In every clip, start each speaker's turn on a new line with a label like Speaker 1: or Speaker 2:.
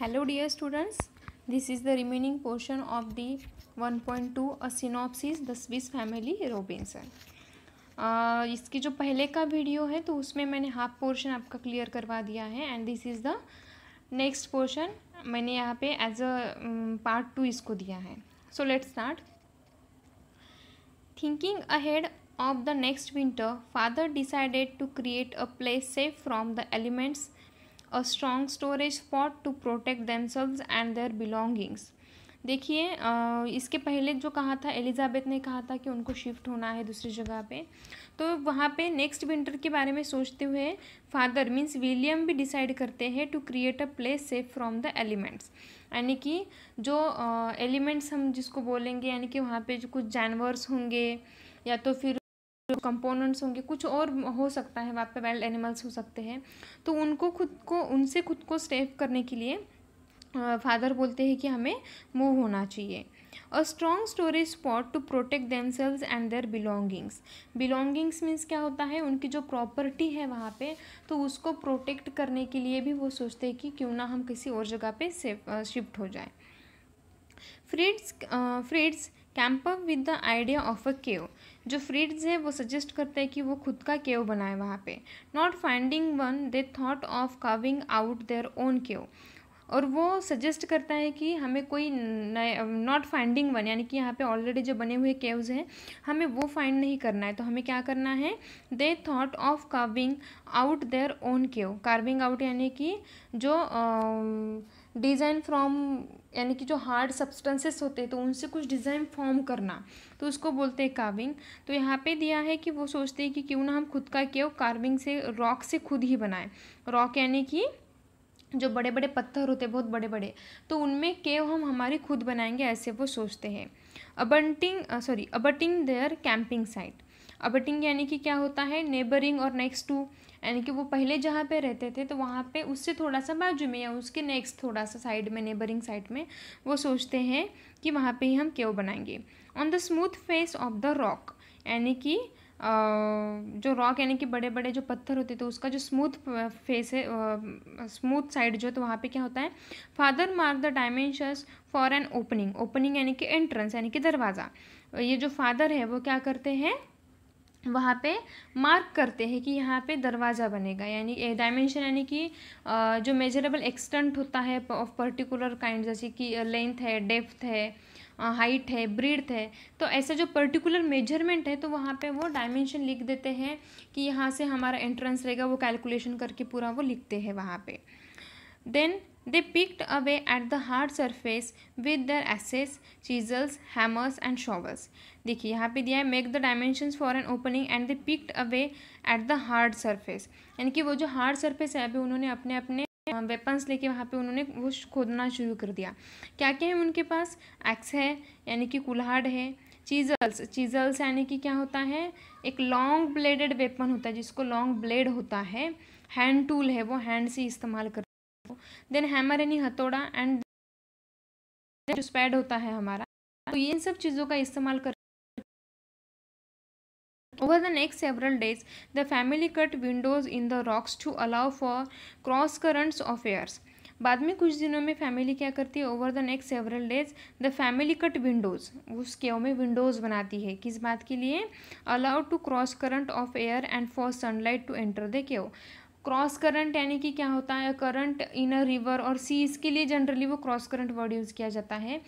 Speaker 1: Hello dear students this is the remaining portion of the 1.2 to synopsis the the Swiss family Robinson इसकी जो पहले का video है तो उसमें मैंने हाफ पोर्शन आपका क्लियर करवा दिया है and this is the next portion मैंने यहाँ पे एज अ पार्ट टू इसको दिया है so let start thinking ahead of the next winter father decided to create a place safe from the elements a strong storage spot to protect themselves and their belongings देखिए इसके पहले जो कहा था Elizabeth ने कहा था कि उनको शिफ्ट होना है दूसरी जगह पे तो वहाँ पे नेक्स्ट विंटर के बारे में सोचते हुए फादर मींस विलियम भी डिसाइड करते हैं to create a place safe from the elements यानी कि जो एलिमेंट्स हम जिसको बोलेंगे यानी कि वहाँ पे जो कुछ जानवर्स होंगे या तो फिर जो कंपोनेंट्स होंगे कुछ और हो सकता है वहाँ पे वाइल्ड एनिमल्स हो सकते हैं तो उनको खुद को उनसे खुद को सेफ करने के लिए फादर बोलते हैं कि हमें मूव होना चाहिए a strong storage spot to protect themselves and their belongings belongings means क्या होता है उनकी जो प्रॉपर्टी है वहाँ पे तो उसको प्रोटेक्ट करने के लिए भी वो सोचते हैं कि क्यों ना हम किसी और जगह पे शिफ्ट हो जाए Fritz Fritz came up with the idea of a cave जो फ्रीड्स हैं वो सजेस्ट करते हैं कि वो खुद का केव बनाए वहाँ पे not finding one they thought of carving out their own cave और वो सजेस्ट करता है कि हमें कोई नॉट फाइंडिंग वन यानी कि यहाँ पे ऑलरेडी जो बने हुए केव्स हैं हमें वो फाइंड नहीं करना है तो हमें क्या करना है they thought of carving out their own cave carving out यानी कि जो डिज़ाइन फ्रॉम यानी कि जो हार्ड सब्सटेंसेस होते हैं तो उनसे कुछ डिज़ाइन फॉर्म करना तो उसको बोलते हैं कार्विंग तो यहाँ पे दिया है कि वो सोचते हैं कि क्यों ना हम खुद का क्यों कार्विंग से रॉक से खुद ही बनाएं रॉक यानी कि जो बड़े बड़े पत्थर होते हैं बहुत बड़े बड़े तो उनमें केव हम हमारी खुद बनाएंगे ऐसे वो सोचते हैं abutting sorry abutting their camping site abutting यानी कि क्या होता है नेबरिंग और नेक्स्ट टू यानी कि वो पहले जहाँ पे रहते थे तो वहाँ पे उससे थोड़ा सा बाजू में या उसके नेक्स्ट थोड़ा सा साइड में नेबरिंग साइड में वो सोचते हैं कि वहाँ पे ही हम केव बनाएंगे on the smooth face of the rock यानी कि जो रॉक यानी कि बड़े बड़े जो पत्थर होते थे उसका जो स्मूथ फेस है स्मूथ साइड जो है तो वहाँ पे क्या होता है father mark the dimensions for an opening opening यानी कि एंट्रेंस यानी कि दरवाज़ा ये जो फादर है वो क्या करते हैं वहाँ पे मार्क करते हैं कि यहाँ पे दरवाज़ा बनेगा यानी डायमेंशन यानी कि जो मेजरेबल एक्सटेंट होता है ऑफ पर्टिकुलर काइंड जैसे कि लेंथ है डेप्थ है हाइट है ब्रीड है तो ऐसा जो पर्टिकुलर मेजरमेंट है तो वहाँ पे वो डायमेंशन लिख देते हैं कि यहाँ से हमारा एंट्रेंस रहेगा वो कैलकुलेशन करके पूरा वो लिखते हैं वहाँ पर then They picked away at the hard surface with their axes, chisels, hammers and shovels. देखिए यहाँ पे दिया है make the dimensions for an opening and they picked away at the hard surface यानी कि वो जो हार्ड सरफेस है अभी उन्होंने अपने अपने वेपन्स लेके वहाँ पे उन्होंने वो खोदना शुरू कर दिया क्या क्या है उनके पास एक्स है यानी कि कुल्हाड़ है चीजल्स चीजल्स यानी कि क्या होता है एक लॉन्ग ब्लेडेड वेपन होता है जिसको लॉन्ग ब्लेड होता है हैंड टूल है वो हैंड से इस्तेमाल कर को देन हैमर यानी हथौड़ा एंड जो स्पैड होता है हमारा तो ये इन सब चीज़ों का इस्तेमाल कर over the next several days the family cut windows in the rocks to allow for cross currents of airs बाद में कुछ दिनों में फैमिली क्या करती है over the next several days the family cut windows उस केव में विंडोज़ बनाती है किस बात के लिए allowed to cross current of air and for sunlight to enter the cave cross current यानी कि क्या होता है करंट इन अ रिवर और सी इसके लिए जनरली वो क्रॉस करंट वर्ड यूज़ किया जाता है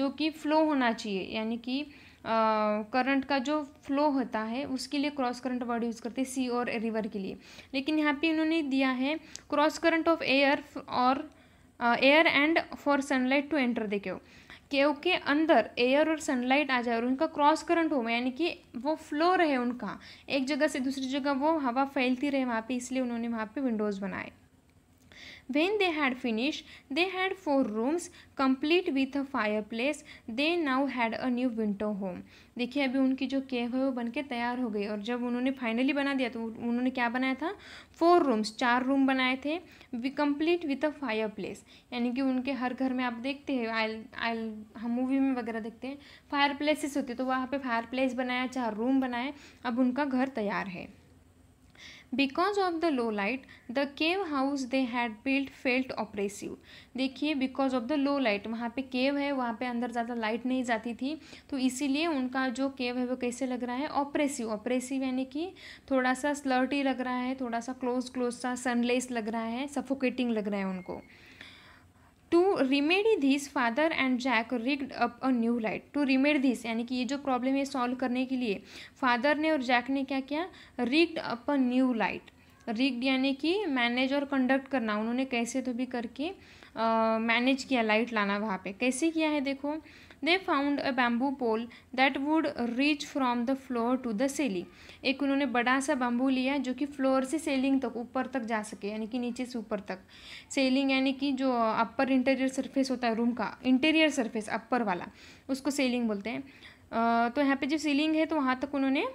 Speaker 1: जो कि फ्लो होना चाहिए यानी कि करंट का जो फ्लो होता है उसके लिए क्रॉस करंट वर्ड यूज़ करते हैं सी और रिवर के लिए लेकिन यहाँ पे इन्होंने दिया है क्रॉस करंट ऑफ एयर और air and for sunlight to enter देखो केव के अंदर एयर और सनलाइट आ जाए और उनका क्रॉस करंट हो यानी कि वो फ्लो रहे उनका एक जगह से दूसरी जगह वो हवा फैलती रहे वहाँ पे इसलिए उन्होंने वहाँ पे विंडोज़ बनाए When they had finished, they had four rooms complete with a fireplace. They now had a new winter home. देखिए अभी उनकी जो केव है वो बन के तैयार हो गई और जब उन्होंने फाइनली बना दिया तो उन्होंने क्या बनाया था फोर रूम्स चार रूम बनाए थे were complete with a fireplace यानी कि उनके हर घर में आप देखते हैं आई आई हम मूवी में वगैरह देखते हैं फायर प्लेसेस होते तो वहाँ पे फायर प्लेस बनाया चार रूम बनाए अब उनका घर तैयार है because of the low light the cave house they had built felt oppressive देखिए because of the low light वहाँ पे केव है वहाँ पे अंदर ज़्यादा लाइट नहीं जाती थी तो इसीलिए उनका जो केव है वो कैसे लग रहा है ऑपरेसिव ऑपरेसिव यानी कि थोड़ा सा स्लर्टी लग रहा है थोड़ा सा क्लोज क्लोज सा सनलेस लग रहा है सफोकेटिंग लग रहा है उनको to remedy this father and Jack rigged up a new light to remedy this यानी कि ये जो प्रॉब्लम है सॉल्व करने के लिए फादर ने और जैक ने क्या किया rigged up a new light rigged यानी कि मैनेज और कंडक्ट करना उन्होंने कैसे तो भी करके मैनेज किया लाइट लाना वहाँ पे कैसे किया है देखो they found a bamboo pole that would reach from the floor to the ceiling एक उन्होंने बड़ा सा बम्बू लिया जो कि फ्लोर से सेलिंग तक ऊपर तक जा सके यानी कि नीचे से ऊपर तक सेलिंग यानी कि जो अपर इंटीरियर सरफेस होता है रूम का इंटीरियर सरफेस अपर वाला उसको सेलिंग बोलते हैं तो यहाँ पे जो सीलिंग है तो वहाँ तक उन्होंने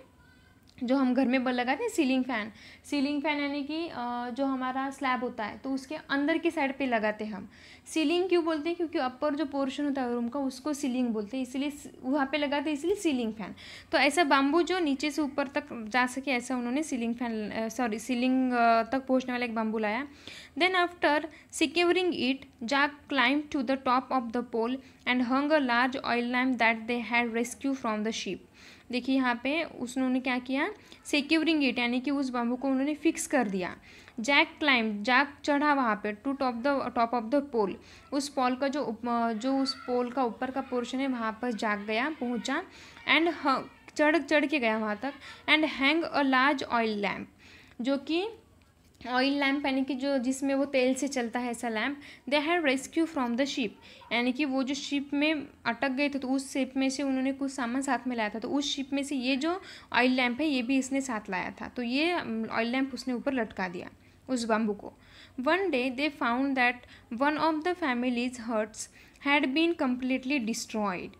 Speaker 1: जो हम घर में बल लगाते हैं सीलिंग फैन सीलिंग फैन यानी कि जो हमारा स्लैब होता है तो उसके अंदर की साइड पे लगाते हैं हम सीलिंग क्यों बोलते हैं क्योंकि अपर जो पोर्शन होता है रूम का उसको सीलिंग बोलते हैं इसलिए वहाँ पे लगाते हैं इसलिए सीलिंग फैन तो ऐसा बाम्बू जो नीचे से ऊपर तक जा सके ऐसा उन्होंने सीलिंग फैन सॉरी सीलिंग तक पहुँचने वाला एक बाम्बू लाया then after securing it Jack climbed to the top of the pole and hung a large oil lamp that they had rescued from the ship देखिए यहाँ पे उसने उन्होंने क्या किया सिक्योरिंग इट यानी कि उस बम्बू को उन्होंने फिक्स कर दिया जैक क्लाइम जैक चढ़ा वहाँ पे to top the top of the pole उस पोल का जो जो उस पोल का ऊपर का पोर्शन है वहाँ पर जाग गया पहुँचा एंड चढ़ चढ़ के गया वहाँ तक and hang a large oil lamp जो कि ऑयल लैम्प यानी कि जो जिसमें वो तेल से चलता है ऐसा lamp they have rescued from the ship यानी कि वो जो शिप में अटक गए थे तो उस शिप में से उन्होंने कुछ सामान साथ में लाया था तो उस शिप में से ये जो ऑयल लैम्प है ये भी इसने साथ लाया था तो ये ऑयल लैम्प उसने ऊपर लटका दिया उस बम्बू को one day they found that one of the families huts had been completely destroyed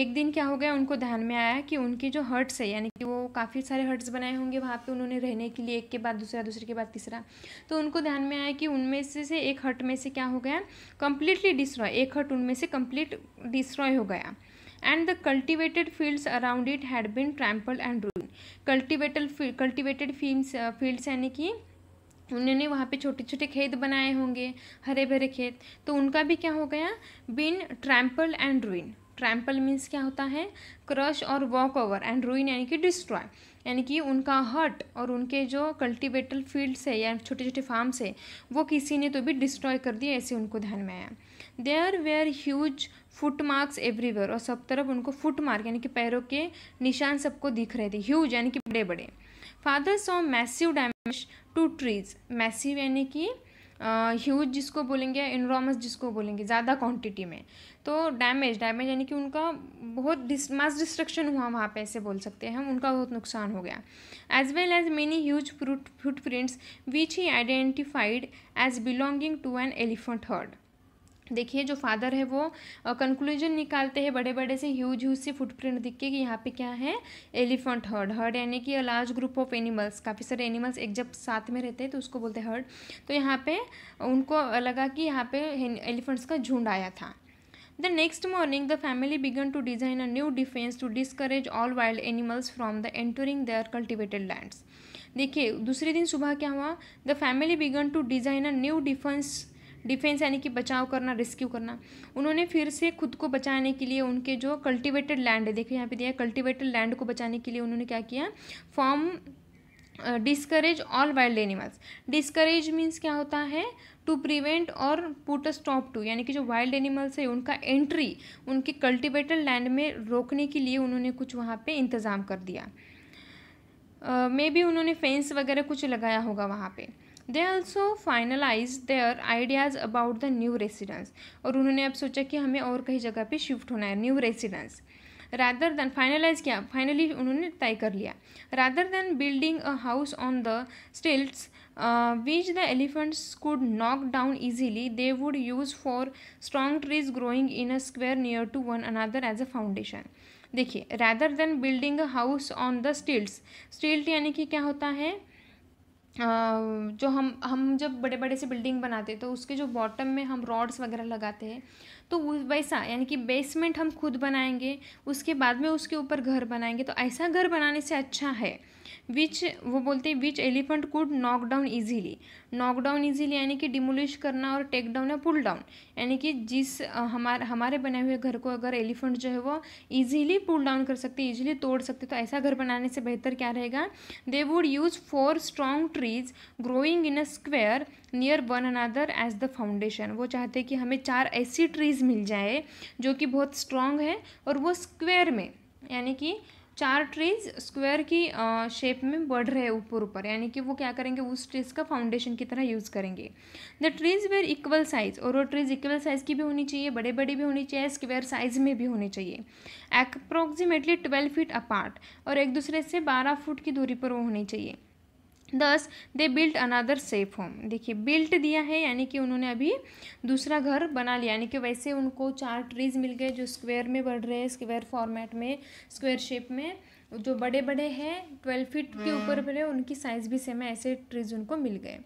Speaker 1: एक दिन क्या हो गया उनको ध्यान में आया कि उनके जो हर्ट्स है यानी कि वो काफ़ी सारे हर्ट्स बनाए होंगे वहाँ पे उन्होंने रहने के लिए एक के बाद दूसरा दूसरे के बाद तीसरा तो उनको ध्यान में आया कि उनमें से से एक हर्ट में से क्या हो गया कम्प्लीटली डिस्ट्रॉय एक हर्ट उनमें से कम्प्लीट डिस्ट्रॉय हो गया and the cultivated fields around it had been trampled and रूल कल्टिवेटेड कल्टिवेटेड फील्ड्स फील्ड्स यानी कि उन्होंने वहाँ पे छोटे छोटे खेत बनाए होंगे हरे भरे खेत तो उनका भी क्या हो गया been trampled and ruin trampled means क्या होता है क्रश और वॉक ओवर एंड रूइन यानी कि डिस्ट्रॉय यानी कि उनका हट और उनके जो कल्टिवेटल फील्ड्स है या छोटे छोटे फार्म्स है वो किसी ने तो भी डिस्ट्रॉय कर दिए ऐसे उनको ध्यान में आया there were huge foot marks everywhere और सब तरफ उनको फुट मार्क यानी कि पैरों के निशान सबको दिख रहे थे ह्यूज यानी कि बड़े बड़े fathers of massive damage to trees massive यानी कि ह्यूज जिसको बोलेंगे या इनरॉमस जिसको बोलेंगे ज़्यादा क्वांटिटी में तो डैमेज डैमेज यानी कि उनका बहुत डिस मास डिस्ट्रक्शन हुआ वहाँ पे ऐसे बोल सकते हैं हम उनका बहुत नुकसान हो गया as well as many huge foot prints which he identified as belonging to an elephant herd देखिए जो फादर है वो कंक्लूजन निकालते हैं बड़े बड़े से ह्यूज ह्यूज से फुटप्रिंट दिख के कि यहाँ पे क्या है एलिफेंट हर्ड हर्ड यानी कि a large group of animals काफ़ी सारे एनिमल्स एक जब साथ में रहते हैं तो उसको बोलते हैं हर्ड तो यहाँ पे उनको लगा कि यहाँ पे एलिफेंट्स का झुंड आया था the next morning the family began to design a new defence to discourage all wild animals from the entering their cultivated lands देखिए दूसरे दिन सुबह क्या हुआ the family began to design a new defence defence यानी कि बचाव करना रेस्क्यू करना उन्होंने फिर से खुद को बचाने के लिए उनके जो कल्टिवेटेड लैंड है देखिए यहाँ पे दिया कल्टिवेटेड लैंड को बचाने के लिए उन्होंने क्या किया from discourage all wild animals discourage means क्या होता है टू प्रिवेंट और पुट स्टॉप टू यानी कि जो वाइल्ड एनिमल्स है उनका एंट्री उनके कल्टिवेटेड लैंड में रोकने के लिए उन्होंने कुछ वहाँ पर इंतज़ाम कर दिया मे uh, भी उन्होंने फेंस वगैरह कुछ लगाया होगा वहाँ पर they also finalise their ideas about the new residence और उन्होंने अब सोचा कि हमें और कहीं जगह पे शिफ्ट होना है new residence rather than finalise किया फाइनली उन्होंने तय कर लिया rather than building a house on the stilts which the elephants could knock down easily they would use four strong trees growing in a square near to one another as a foundation देखिए rather than building a house on the stilt stilt यानी कि क्या होता है जो हम हम जब बड़े बड़े से बिल्डिंग बनाते हैं तो उसके जो बॉटम में हम रॉड्स वगैरह लगाते हैं तो वैसा यानी कि बेसमेंट हम खुद बनाएंगे उसके बाद में उसके ऊपर घर बनाएंगे तो ऐसा घर बनाने से अच्छा है विच वो बोलते हैं which elephant could knock down easily knock down easily यानी कि डिमोलिश करना और टेक डाउन या पुल डाउन यानी कि जिस हमारे हमारे बने हुए घर को अगर एलिफेंट जो है वो ईजीली पुल डाउन कर सकते ईजिली तोड़ सकते तो ऐसा घर बनाने से बेहतर क्या रहेगा they would use four strong trees growing in a square near one another as the foundation वो चाहते कि हमें चार ऐसी ट्रीज़ मिल जाए जो कि बहुत स्ट्रांग है और वो स्क्वेयर में यानी कि चार ट्रीज स्क्वायर की शेप में बढ़ रहे हैं ऊपर ऊपर यानी कि वो क्या करेंगे उस ट्रीज का फाउंडेशन की तरह यूज़ करेंगे the trees were equal size और वो ट्रीज इक्वल साइज़ की भी होनी चाहिए बड़े बड़े भी होनी चाहिए स्क्वायर साइज़ में भी होनी चाहिए अप्रोक्सीमेटली ट्वेल्व फीट अपार्ट और एक दूसरे से बारह फुट की दूरी पर वो होनी चाहिए thus they built another safe home देखिए बिल्ट दिया है यानी कि उन्होंने अभी दूसरा घर बना लिया यानी कि वैसे उनको चार ट्रीज मिल गए जो स्क्वायर में बढ़ रहे हैं स्क्वायर फॉर्मेट में स्क्वायर शेप में जो बड़े बड़े हैं ट्वेल्व फीट के हाँ। ऊपर बड़े उनकी साइज़ भी सेम है ऐसे ट्रीज उनको मिल गए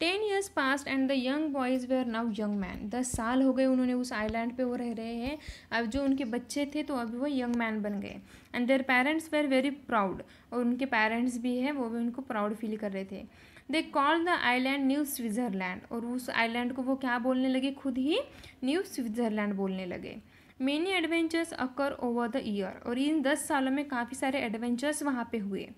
Speaker 1: ten years passed and the young boys were now young men दस साल हो गए उन्होंने उस आइलैंड पे वो रह रहे हैं अब जो उनके बच्चे थे तो अभी वो यंग मैन बन गए and their parents were very proud और उनके पेरेंट्स भी हैं वो भी उनको प्राउड फील कर रहे थे they call the island New Switzerland और उस आइलैंड को वो क्या बोलने लगे खुद ही न्यू स्विट्ज़रलैंड बोलने लगे many adventures occur over the year और इन दस सालों में काफ़ी सारे एडवेंचर्स वहाँ पे हुए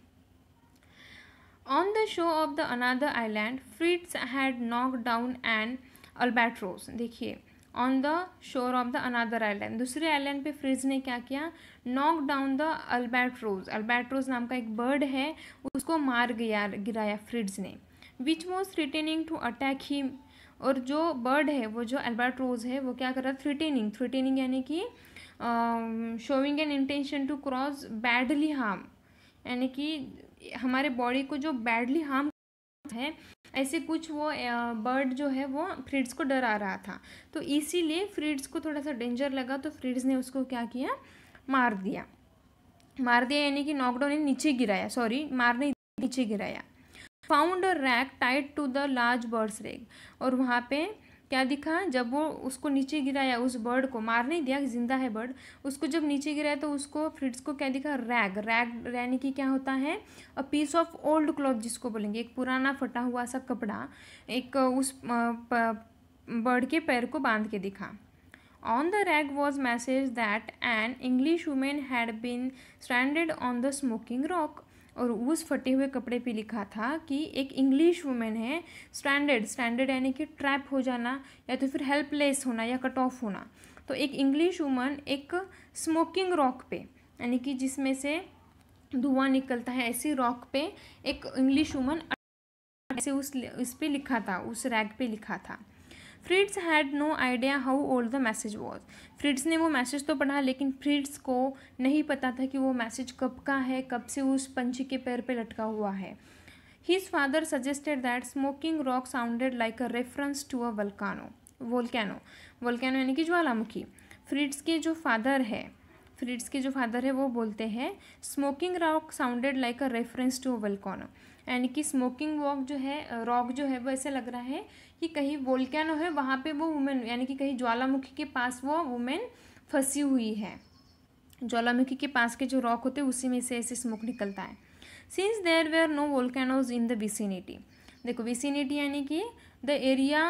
Speaker 1: On the shore of the another island, Fritz had knocked down an albatross. देखिए on the shore of the another island दूसरे आइलैंड पे फ्रिज ने क्या किया knock down the albatross albatross नाम का एक बर्ड है उसको मार गया गिराया फ्रिज ने which was threatening to attack him और जो बर्ड है वो जो अल्बैट्रोज है वो क्या कर रहा है थ्रिटेनिंग थ्रिटेनिंग यानी कि showing an intention to cause bodily harm यानी कि हमारे बॉडी को जो बैडली हार्म है ऐसे कुछ वो बर्ड जो है वो फ्रिड्स को डरा रहा था तो इसीलिए फ्रिड्स को थोड़ा सा डेंजर लगा तो फ्रिड्स ने उसको क्या किया मार दिया मार दिया यानी कि नॉकडाउन ने नीचे गिराया सॉरी मारने नीचे गिराया found a rag tied to the large bird's leg और वहाँ पे क्या दिखा जब वो उसको नीचे गिराया उस बर्ड को मार नहीं दिया जिंदा है बर्ड उसको जब नीचे गिराया तो उसको फ्रिट्स को क्या दिखा रैग रैग यानी कि क्या होता है a piece of old cloth जिसको बोलेंगे एक पुराना फटा हुआ सा कपड़ा एक उस बर्ड के पैर को बांध के दिखा on the rag was message that an English woman had been stranded on the smoking rock और उस फटे हुए कपड़े पे लिखा था कि एक इंग्लिश वुमेन है स्टैंडर्ड स्टैंडर्ड यानी कि ट्रैप हो जाना या तो फिर हेल्पलेस होना या कट ऑफ होना तो एक इंग्लिश वुमन एक स्मोकिंग रॉक पे यानी कि जिसमें से धुआं निकलता है ऐसी रॉक पे एक इंग्लिश वुमन ऐसे उस इस पर लिखा था उस रैग पे लिखा था Fritz had no idea how old the message was Fritz ने वो मैसेज तो पढ़ा लेकिन फ्रिड्स को नहीं पता था कि वो मैसेज कब का है कब से उस पंछी के पैर पे लटका हुआ है his father suggested that smoking rock sounded like a reference to a volcano volcano volcano यानी कि ज्वालामुखी फ्रिड्स के जो फादर है फ्रिड्स के जो फादर है वो बोलते हैं smoking rock sounded like a reference to a volcano and कि स्मोकिंग वॉक जो है रॉक जो है वो ऐसे लग रहा है कि कहीं वोल्कैनो है वहाँ पे वो वुमेन यानी कि कहीं ज्वालामुखी के पास वो वुमेन फंसी हुई है ज्वालामुखी के पास के जो रॉक होते हैं उसी में से ऐसे स्मोक निकलता है since there were no volcanoes in the vicinity देखो विसिनिटी यानी कि द एरिया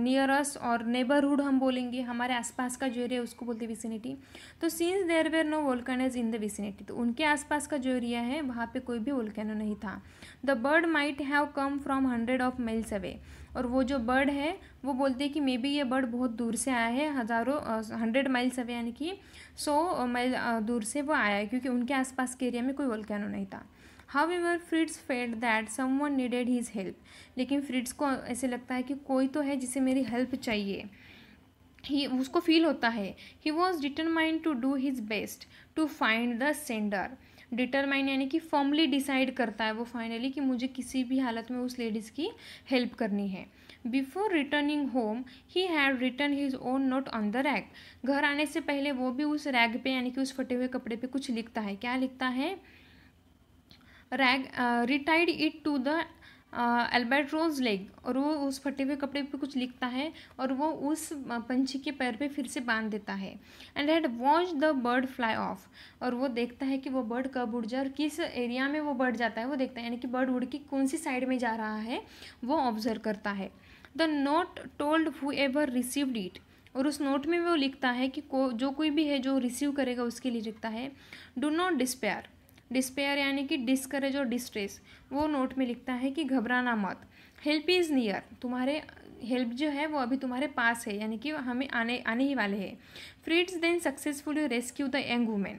Speaker 1: नियरस्ट और नेबरहुड हम बोलेंगे हमारे आसपास का जो एरिया उसको बोलते हैं विसिनिटी तो since there were no volcanoes in the vicinity तो उनके आसपास का जो एरिया है वहाँ पे कोई भी वोल्केनो नहीं था the bird might have come from hundred of miles away और वो जो बर्ड है वो बोलते हैं कि मे बी ये बर्ड बहुत दूर से आया है हज़ारों हंड्रेड माइल्स अवे यानी कि सौ माइल दूर से वो आया है क्योंकि उनके आसपास के एरिया में कोई वोल्केनो नहीं था however Fritz felt that one needed his help लेकिन फ्रिट्स को ऐसे लगता है कि कोई तो है जिसे मेरी हेल्प चाहिए ही उसको फील होता है he was determined to do his best to find the sender determined यानी कि फॉर्मली डिसाइड करता है वो फाइनली कि मुझे किसी भी हालत में उस लेडीज़ की हेल्प करनी है before returning home he had written his own note on the rag घर आने से पहले वो भी उस रैग पे यानी कि उस फटे हुए कपड़े पे कुछ लिखता है क्या लिखता है rag retied it to the albatross's leg और वो उस फटे हुए कपड़े पे कुछ लिखता है और वो उस पंछी के पैर पे फिर से बांध देता है and had watch the bird fly off और वो देखता है कि वो बर्ड कब उड़ जाए और किस एरिया में वो बर्ड जाता है वो देखता है यानी कि बर्ड उड़ के कौन सी साइड में जा रहा है वो ऑब्जर्व करता है the note told whoever received it और उस नोट में वो लिखता है कि को जो कोई भी है जो रिसीव करेगा उसके लिए लिखता है डू नॉट डिस्पेयर डिस्पेयर यानी कि डिस्करेज और डिस्ट्रेस वो नोट में लिखता है कि घबराना मत हेल्प इज़ नियर तुम्हारे हेल्प जो है वो अभी तुम्हारे पास है यानी कि हमें आने आने ही वाले हैं Fritz then successfully rescue the young woman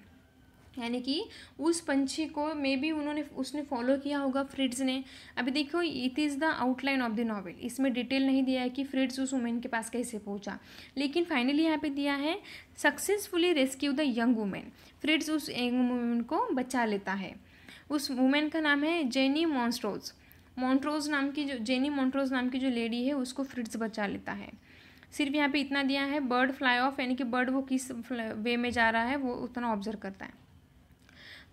Speaker 1: यानी कि उस पंछी को मे बी उन्होंने उसने फॉलो किया होगा फ्रिड्स ने अभी देखो it is the outline of the novel इसमें डिटेल नहीं दिया है कि फ्रिड्स उस वुमेन के पास कैसे पहुंचा लेकिन फाइनली यहाँ पे दिया है successfully rescue the young woman Fritz उस यंग वुमेन को बचा लेता है उस वुमेन का नाम है जेनी मॉन्स्ट्रोज मॉन्ट्रोज नाम की जो जेनी मॉन्ट्रोज नाम की जो लेडी है उसको फ्रिड्स बचा लेता है सिर्फ यहाँ पे इतना दिया है बर्ड फ्लाई ऑफ यानी कि बर्ड वो किस वे में जा रहा है वो उतना ऑब्जर्व करता है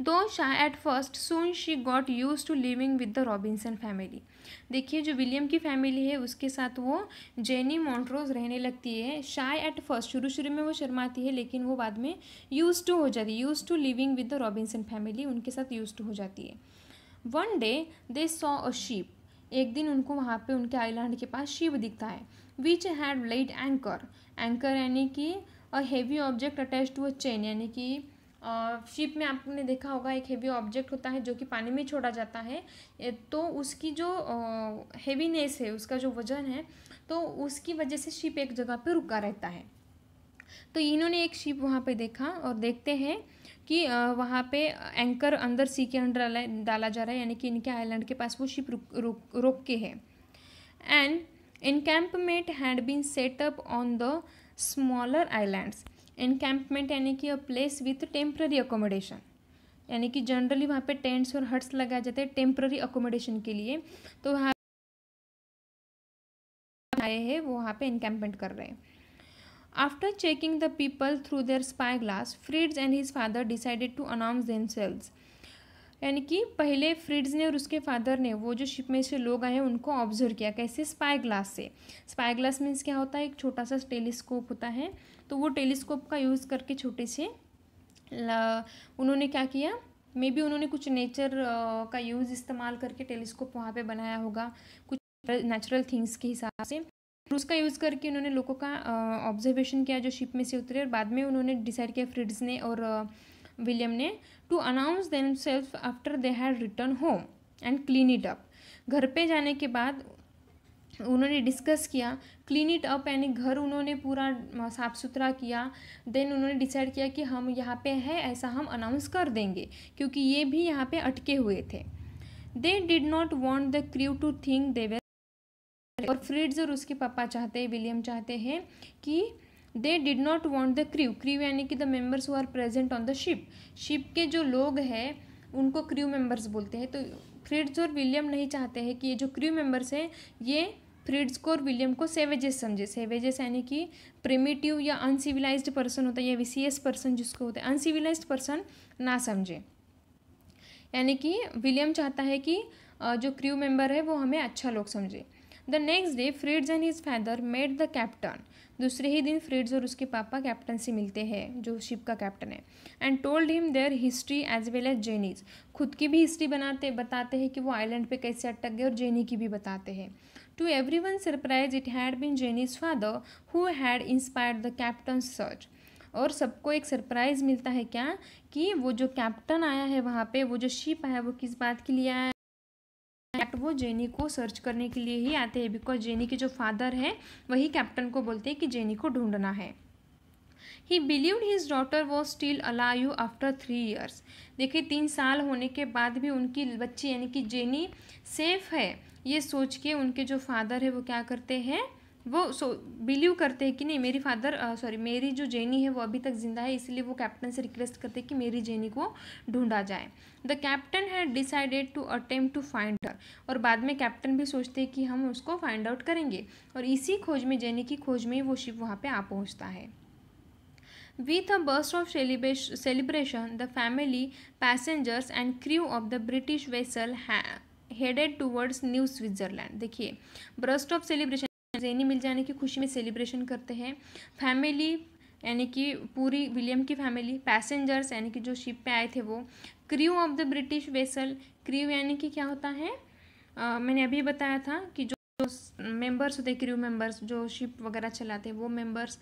Speaker 1: though shy at first soon she got used to living with the Robinson family देखिए जो विलियम की फैमिली है उसके साथ वो जेनी मॉन्ट्रोज रहने लगती है शाय एट फर्स्ट शुरू शुरू में वो शर्माती है लेकिन वो बाद में यूज टू हो जाती है used to living with the Robinson family उनके साथ यूज टू हो जाती है one day they saw a ship एक दिन उनको वहाँ पे उनके आइलैंड के पास शिव दिखता है which had light anchor anchor यानी कि a heavy object attach to a chain यानी कि शिप में आपने देखा होगा एक हेवी ऑब्जेक्ट होता है जो कि पानी में छोड़ा जाता है तो उसकी जो हेवीनेस है उसका जो वजन है तो उसकी वजह से शिप एक जगह पर रुका रहता है तो इन्होंने एक शिप वहाँ पे देखा और देखते हैं कि वहाँ पे एंकर अंदर सी के अंडर डाला जा रहा है यानी कि इनके आइलैंड के पास वो शिप रुक रोक के है and encampment had been set up on the smaller encampment यानी कि a place with temporary accommodation यानी कि जनरली वहाँ पे टेंट्स और हट्स लगाए जाते हैं टेम्प्ररी अकोमोडेशन के लिए तो वहाँ आए हैं वो वहाँ पे इनकैम्पमेंट कर रहे हैं after checking the people through their spy glass Fritz and his father decided to announce themselves यानी कि पहले फ्रिड्स ने और उसके फादर ने वो जो शिप में से लोग आए उनको ऑब्जर्व किया कैसे स्पाई ग्लास से स्पाई ग्लास मीन्स क्या होता है एक छोटा सा टेलीस्कोप होता है तो वो टेलीस्कोप का यूज़ करके छोटे से उन्होंने क्या किया मे बी उन्होंने कुछ नेचर का यूज़ इस्तेमाल करके टेलीस्कोप वहाँ पे बनाया होगा कुछ नेचुरल थिंग्स के हिसाब से उसका यूज़ करके उन्होंने लोगों का ऑब्जर्वेशन किया जो शिप में से उतरे और बाद में उन्होंने डिसाइड किया फ्रिड्स ने और विलियम ने to announce themselves after they had return home and clean it up घर पे जाने के बाद उन्होंने डिस्कस किया क्लीन इट अप यानी घर उन्होंने पूरा साफ़ सुथरा किया देन उन्होंने डिसाइड किया कि हम यहाँ पे हैं ऐसा हम अनाउंस कर देंगे क्योंकि ये भी यहाँ पे अटके हुए थे they did not want the crew to think way और फ्रिड्स और उसके पापा चाहते हैं विलियम चाहते हैं कि they did not want the crew crew यानी कि the members who are present on the ship ship के जो लोग हैं उनको क्रू मेम्बर्स बोलते हैं तो फ्रिड्स और विलियम नहीं चाहते हैं कि ये जो क्रू मेम्बर्स हैं ये को और विलियम को सेवेजेस समझे सेवेजेस यानी कि प्रिमिटिव या अनसिविलाइज पर्सन होता है या विसीएस पर्सन जिसको होता है अनसिविलाइज पर्सन ना समझे यानी कि विलियम चाहता है कि जो क्रू मेंबर है वो हमें अच्छा लोग समझे the next day Fritz and his father made the captain दूसरे ही दिन फ्रिड्स और उसके पापा कैप्टन से मिलते हैं जो शिप का कैप्टन है and told him their history as well as Jenny's खुद की भी हिस्ट्री बनाते बताते हैं कि वो आइलैंड पे कैसे अटक गए और जेनी की भी बताते हैं To everyone's surprise, it had been Jenny's father who had inspired the captain's search. और सबको एक सरप्राइज़ मिलता है क्या कि वो जो कैप्टन आया है वहाँ पे वो जो शिप आया वो किस बात के लिए आया है वो जेनी को सर्च करने के लिए ही आते हैं बिकॉज जेनी के जो फादर हैं वही कैप्टन को बोलते हैं कि जेनी को ढूंढना है he believe his daughter was still alive after three years देखिए तीन साल होने के बाद भी उनकी बच्ची यानी कि जेनी सेफ है ये सोच के उनके जो फादर है वो क्या करते हैं वो सो बिलीव करते हैं कि नहीं मेरी फादर सॉरी मेरी जो जेनी है वो अभी तक ज़िंदा है इसलिए वो कैप्टन से रिक्वेस्ट करते हैं कि मेरी जेनी को ढूंढा जाए the captain had decided to attempt to find her और बाद में कैप्टन भी सोचते हैं कि हम उसको फाइंड आउट करेंगे और इसी खोज में जेनी की खोज में वो शिप वहाँ पर आ पहुँचता है with a burst of celebration the family passengers and crew of the British vessel है हेडेड टूवर्ड्स न्यू स्विट्जरलैंड देखिए ब्रस्ट ऑफ सेलिब्रेशन जेनी मिल जाने की खुशी में सेलिब्रेशन करते हैं फैमिली यानी कि पूरी विलियम की फैमिली पैसेंजर्स यानी कि जो शिप पे आए थे वो crew of the British vessel crew यानी कि क्या होता है आ, मैंने अभी बताया था कि जो मेंबर्स होते क्रू मेंबर्स जो शिप वगैरह चलाते हैं वो members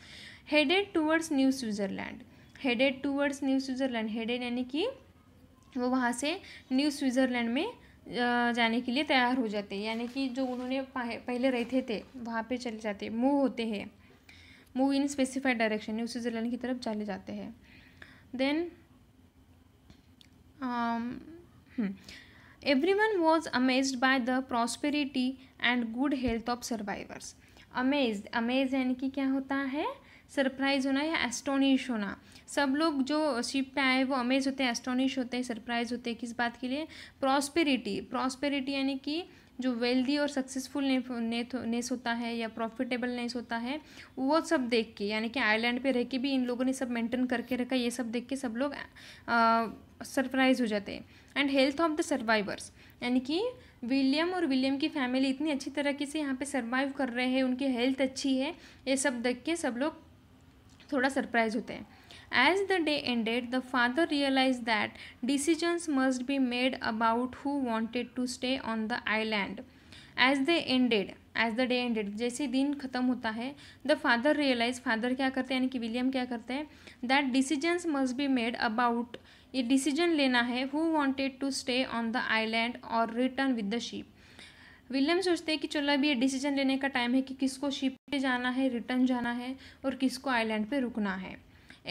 Speaker 1: headed towards New Switzerland headed towards New Switzerland headed यानी कि वो वहाँ से न्यू स्विट्ज़रलैंड में जाने के लिए तैयार हो जाते हैं यानी कि जो उन्होंने पहले रहते थे वहाँ पे चले जाते मूव होते हैं मूव इन स्पेसिफाइड डायरेक्शन उसी ज़िले की तरफ चले जाते हैं then everyone was amaze by the prosperity and good health of survivors amaze amaze यानी कि क्या होता है सरप्राइज़ होना या एस्टोनिश होना सब लोग जो शिप पे आए वो अमेज होते हैं एस्टोनिश होते हैं सरप्राइज़ होते हैं किस बात के लिए प्रॉस्पेरिटी प्रॉस्पेरिटी यानी कि जो वेल्दी और सक्सेसफुल नेस होता है या प्रॉफिटेबल नेस होता है वो सब देख के यानी कि आयरलैंड पे रह के भी इन लोगों ने सब मेंटेन करके रखा ये सब देख के सब लोग सरप्राइज हो जाते हैं and health of the survivors यानी कि विलियम और विलियम की फैमिली इतनी अच्छी तरीके से यहाँ पे सर्वाइव कर रहे हैं उनकी हेल्थ अच्छी है ये सब देख के सब लोग थोड़ा सरप्राइज होते हैं as the day ended the father realise that decisions must be made about who wanted to stay on the island as the ended as the day ended जैसे दिन खत्म होता है द फादर रियलाइज फादर क्या करते हैं यानी कि विलियम क्या करते हैं that decisions must be made about ये डिसीजन लेना है who wanted to stay on the island और return with the ship William सोचते हैं कि चलो अभी ये डिसीजन लेने का टाइम है कि किसको शिप पे जाना है रिटर्न जाना है और किसको आइलैंड पे रुकना है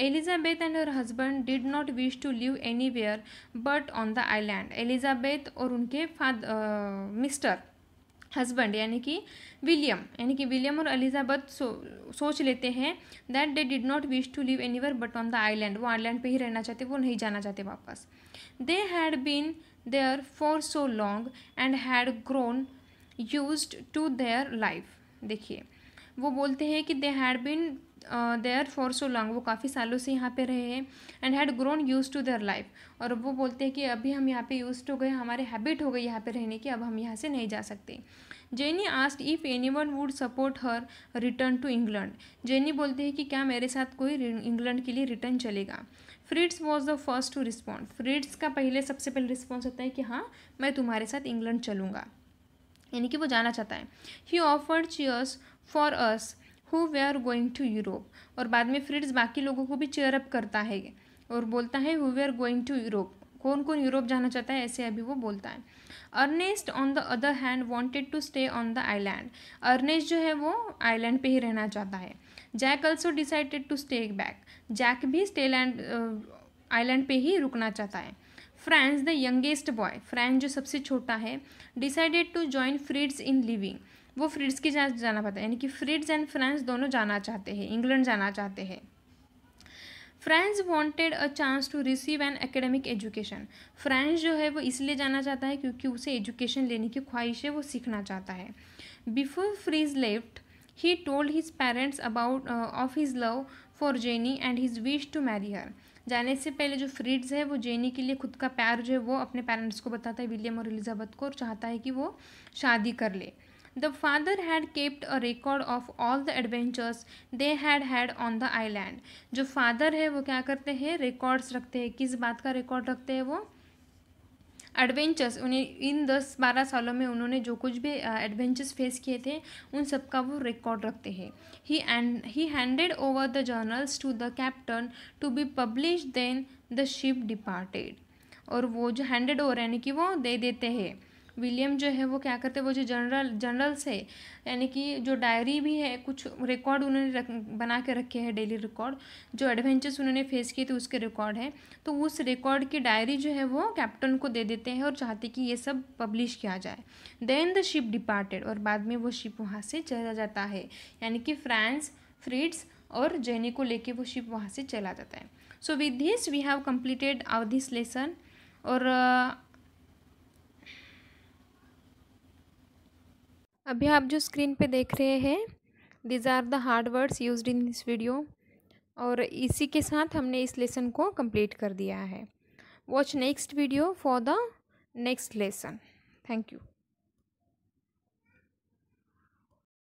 Speaker 1: Elizabeth and her husband did not wish to live anywhere but on the island Elizabeth और उनके फादर मिस्टर हस्बैंड यानी कि विलियम यानी कि विलियम और एलिजाबेथ सो, सोच लेते हैं that they did not wish to live where but on the island वो आइलैंड पे ही रहना चाहते वो नहीं जाना चाहते वापस they had been there for so long and had grown used to their life देखिए वो बोलते हैं कि they had been there for so long वो काफ़ी सालों से यहाँ पे रहे हैं and had grown used to their life और वो बोलते हैं कि अभी हम यहाँ पे यूज हो गए हमारे हैबिट हो गई यहाँ पे रहने की अब हम यहाँ से नहीं जा सकते Jenny asked if anyone would support her return to England Jenny बोलते हैं कि क्या मेरे साथ कोई इंग्लैंड के लिए रिटर्न चलेगा Fritz was the first to respond Fritz का पहले सबसे पहले रिस्पॉन्स होता है कि हाँ मैं तुम्हारे साथ इंग्लैंड चलूँगा यानी कि वो जाना चाहता है he offered cheers for us who we are going to Europe और बाद में फ्रिड्स बाकी लोगों को भी चेयरअप करता है और बोलता है who we are going to Europe कौन कौन यूरोप जाना चाहता है ऐसे अभी वो बोलता है Ernest on the other hand wanted to stay on the island Ernest जो है वो आईलैंड पे ही रहना चाहता है Jack also decided to stay back Jack भी स्टेलैंड आईलैंड पे ही रुकना चाहता है Franz the youngest boy Franz जो सबसे छोटा है decided to join Fritz in living वो फ्रिड्स के साथ जाना पाता है यानी कि फ्रिड्स एंड फ्रांस दोनों जाना चाहते हैं इंग्लैंड जाना चाहते हैं Franz wanted a chance to receive an academic education Franz जो है वो इसलिए जाना चाहता है क्योंकि उसे एजुकेशन लेने की ख्वाहिश है वो सीखना चाहता है before Fritz left he told his parents about of his love for Jenny and his wish to marry her जाने से पहले जो फ्रीड्स है वो जेनी के लिए खुद का प्यार जो है वो अपने पेरेंट्स को बताता है विलियम और एलिजाबेथ को और चाहता है कि वो शादी कर ले the father had kept a record of all the adventures they had had on the island जो फादर है वो क्या करते हैं रिकॉर्ड्स रखते हैं किस बात का रिकॉर्ड रखते हैं वो एडवेंचर्स उन्हें इन दस बारह सालों में उन्होंने जो कुछ भी एडवेंचर्स फेस किए थे उन सब का वो रिकॉर्ड रखते हैं he and he handed over the journals to the captain to be publish then the ship departed और वो जो हैंडेड ओवर यानी कि वो दे देते हैं विलियम जो है वो क्या करते हैं वो जो जनरल जनरल है यानी कि जो डायरी भी है कुछ रिकॉर्ड उन्होंने रख बना के रखे हैं डेली रिकॉर्ड जो एडवेंचर्स उन्होंने फेस किए थे उसके रिकॉर्ड है तो उस रिकॉर्ड की डायरी जो है वो कैप्टन को दे देते हैं और चाहते कि ये सब पब्लिश किया जाए देन द शिप डिपार्टेड और बाद में वो शिप वहाँ से चला जाता है यानी कि फ्रांस फ्रीड्स और जेनी को लेके वो शिप वहाँ से चला जाता है so with this we have completed our this lesson और uh, अभी आप जो स्क्रीन पे देख रहे हैं these are the hard words use in this video और इसी के साथ हमने इस लेसन को कंप्लीट कर दिया है watch next video for the next lesson thank you